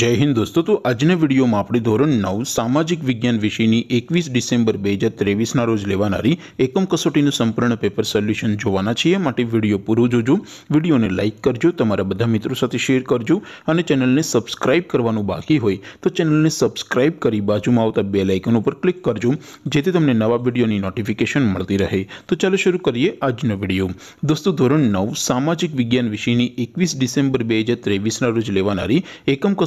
जय हिंद दोस्तों तो आज ने वीडियो मा आपडी ધોરણ 9 સામાજિક વિજ્ઞાન વિષયની 21 ડિસેમ્બર 2023 ના રોજ લેવાણારી એકમ કસોટી નું સંપૂર્ણ પેપર સોલ્યુશન જોવાના છે માટે વિડિયો પૂરો જોજો વિડિયોને લાઈક કરજો તમારા બધા મિત્રો સુધી શેર કરજો અને ચેનલને સબ્સ્ક્રાઇબ કરવાનું બાકી હોય તો ચેનલને સબ્સ્ક્રાઇબ કરી બાજુમાં આવતા બેલ આઇકન ઉપર ક્લિક કરજો જેથી તમને નવા વીડિયોની નોટિફિકેશન મળતી રહે તો ચાલો શરૂ કરીએ આજનો વિડિયો दोस्तों ધોરણ 9 સામાજિક વિજ્ઞાન વિષયની 21 ડિસેમ્બર 2023 ના રોજ લેવાણારી એકમ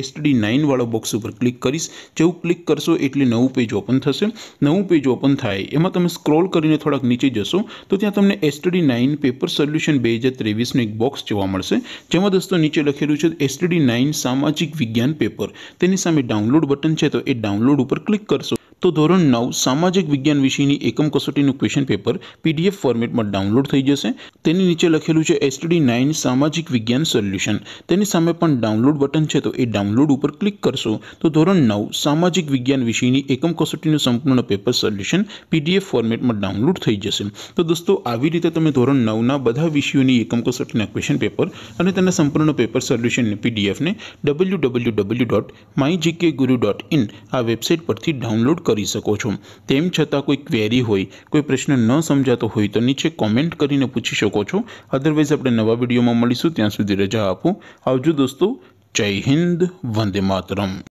એસડી નાઇનવાળો બોક્સ ઉપર ક્લિક કરીશ જેવું ક્લિક કરશો એટલે નવું પેજ ઓપન થશે નવું પેજ ઓપન થાય એમાં તમે સ્ક્રોલ કરીને થોડાક નીચે જશો તો ત્યાં તમને એસટીડી નાઇન પેપર સોલ્યુશન બે હજાર ત્રેવીસનું એક બોક્સ જોવા મળશે જેમાં દોસ્તો નીચે લખેલું છે એસટીડી નાઇન સામાજિક વિજ્ઞાન પેપર તેની સામે ડાઉનલોડ બટન છે તો એ ડાઉનલોડ ઉપર ક્લિક કરશો तो ધોરણ 9 સામાજિક વિજ્ઞાન વિષયની એકમ કસોટીનું ક્વેશ્ચન પેપર પીડીએફ ફોર્મેટમાં ડાઉનલોડ થઈ જશે તેની નીચે લખેલું છે STD 9 સામાજિક વિજ્ઞાન સોલ્યુશન તેની સામે પણ ડાઉનલોડ બટન છે તો એ ડાઉનલોડ ઉપર ક્લિક કરશો તો ધોરણ 9 સામાજિક વિજ્ઞાન વિષયની એકમ કસોટીનું સંપૂર્ણ પેપર સોલ્યુશન પીડીએફ ફોર્મેટમાં ડાઉનલોડ થઈ જશે તો દોસ્તો આવી રીતે તમે ધોરણ 9 ના બધા વિષયોની એકમ કસોટીના ક્વેશ્ચન પેપર અને તેના સંપૂર્ણ પેપર સોલ્યુશન ને પીડીએફ ને www.mygkguru.in આ વેબસાઈટ પરથી ડાઉનલોડ કરી શકો છું તેમ છતાં કોઈ ક્વેરી હોય કોઈ પ્રશ્ન ન સમજતો હોય તો નીચે કમેન્ટ કરીને પૂછી શકો છો અધરવેઝ આપણે નવા વિડિયોમાં મળીશું ત્યાં સુધી રહેજો આપો આવજો દોસ્તો જય હિન્દ વંદે માતરમ